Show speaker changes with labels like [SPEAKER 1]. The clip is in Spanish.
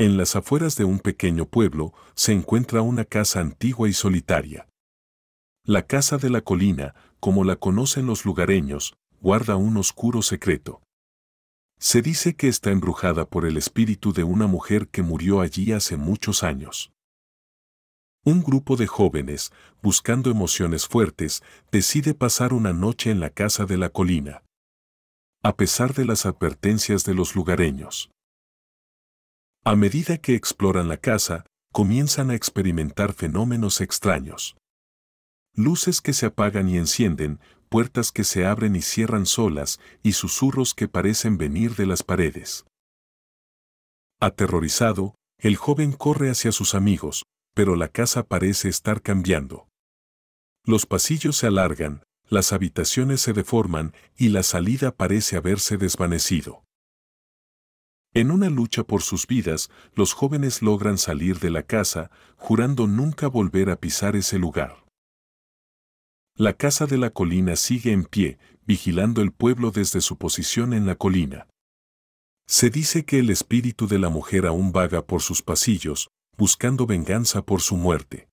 [SPEAKER 1] En las afueras de un pequeño pueblo se encuentra una casa antigua y solitaria. La casa de la colina, como la conocen los lugareños, guarda un oscuro secreto. Se dice que está embrujada por el espíritu de una mujer que murió allí hace muchos años. Un grupo de jóvenes, buscando emociones fuertes, decide pasar una noche en la casa de la colina. A pesar de las advertencias de los lugareños. A medida que exploran la casa, comienzan a experimentar fenómenos extraños. Luces que se apagan y encienden, puertas que se abren y cierran solas y susurros que parecen venir de las paredes. Aterrorizado, el joven corre hacia sus amigos, pero la casa parece estar cambiando. Los pasillos se alargan, las habitaciones se deforman y la salida parece haberse desvanecido. En una lucha por sus vidas, los jóvenes logran salir de la casa, jurando nunca volver a pisar ese lugar. La casa de la colina sigue en pie, vigilando el pueblo desde su posición en la colina. Se dice que el espíritu de la mujer aún vaga por sus pasillos, buscando venganza por su muerte.